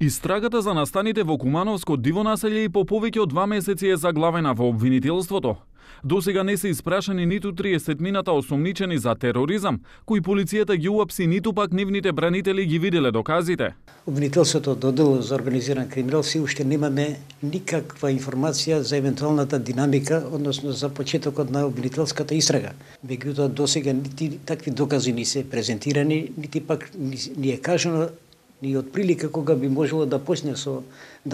Истрагата за настаните во Кумановско диво населје и по повеќе од два месеци е заглавена во обвинителството. До сега не се испрашани ниту 30 мината осомничени за тероризам, кои полицијата ги уапси ниту пак нивните бранители ги виделе доказите. Обвинителството од одел за организиран криминал се уште немаме никаква информација за евентуалната динамика, односно за почетокот на обвинителската истрага. Меѓутоа до сега нити такви докази не се презентирани, нити пак ни е кажено ни од прилика кога би можело да почне со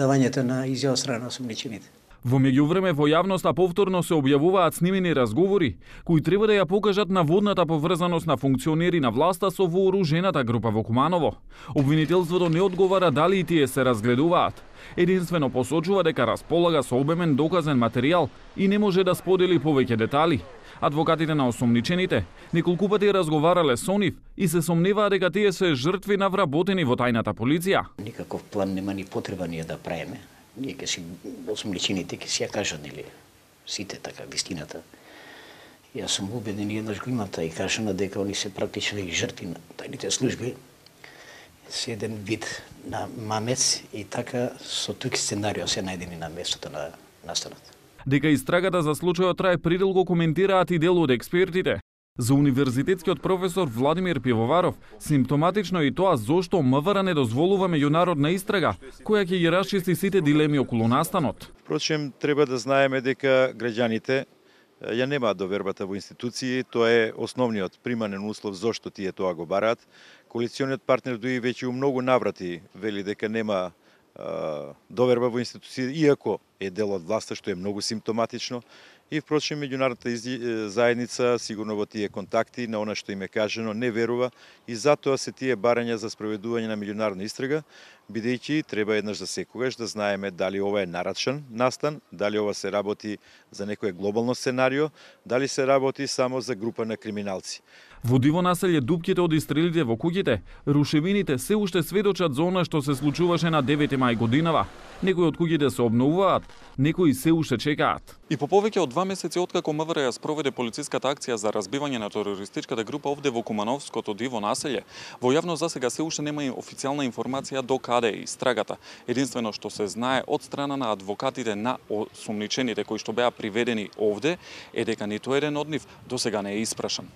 давањето на изјава страна на сомничените. Во меѓувреме во јавноста повторно се објавуваат снимени разговори кои треба да ја покажат наводната поврзаност на функционери на власта со вооружената група во Куманово. Обвинителството не одговара дали и тие се разгледуваат. Единствено посочува дека располага со обемен доказен материјал и не може да сподели повеќе детали. Адвокатите на осомничените неколку пати разговарале со нив и се сомневаа дека тие се жртви навработени во тајната полиција. Никаков план нема ни потреба ние да правиме ние ке си осмличините ке си ја кажат нели сите така вистината. Јас сум убеден и еднаш го има тај на дека они се практично и жртви на тајните служби. Се еден вид на мамец и така со тук сценарио се најдени на местото на настанот. Дека истрагата за случајот трае придолго коментираат и дел од експертите, За универзитетскиот професор Владимир Пивоваров, симптоматично е и тоа зошто МВР не дозволува меѓународна истрага, која ќе ги расчисти сите дилеми околу настанот. Прочем, треба да знаеме дека граѓаните ја немаат довербата во институции, тоа е основниот приманен услов зошто тие тоа го барат. Коалициониот партнер дуи веќе у многу наврати вели дека нема доверба во институции, иако е дел од власта, што е многу симптоматично. И впрочем, меѓународната заедница сигурно во тие контакти на она што им е кажено не верува и затоа се тие барања за спроведување на меѓународна истрага, бидејќи треба еднаш за секогаш да знаеме дали ова е нарачен настан, дали ова се работи за некое глобално сценарио, дали се работи само за група на криминалци. Во диво населје дупките од истрелите во куќите, рушевините се уште сведочат за она што се случуваше на 9 мај годинава, Некои од куќите се обновуваат, некои се уште чекаат. И по повеќе од два месеци откако МВР ја спроведе полициската акција за разбивање на терористичката група овде во Кумановското диво населје, во јавно сега се уште нема официјална информација до каде е истрагата. Единствено што се знае од страна на адвокатите на осумничените кои што беа приведени овде е дека ниту еден од нив досега не е испрашан.